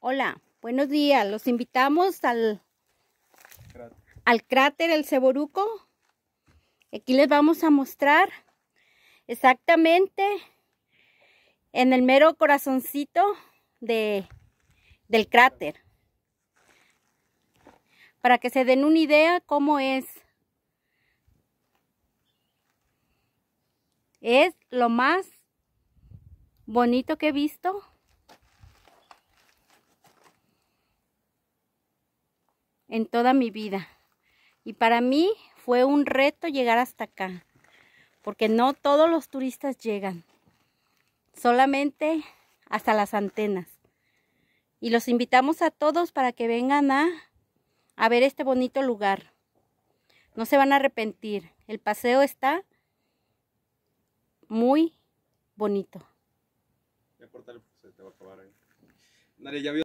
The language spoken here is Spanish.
Hola, buenos días. Los invitamos al, cráter. El Ceboruco. Aquí les vamos a mostrar exactamente en el mero corazoncito de, del cráter. Para que se den una idea cómo es. Es lo más bonito que he visto. en toda mi vida. Y para mí fue un reto llegar hasta acá, porque no todos los turistas llegan, solamente hasta las antenas. Y los invitamos a todos para que vengan a, ver este bonito lugar. No se van a arrepentir, el paseo está muy bonito.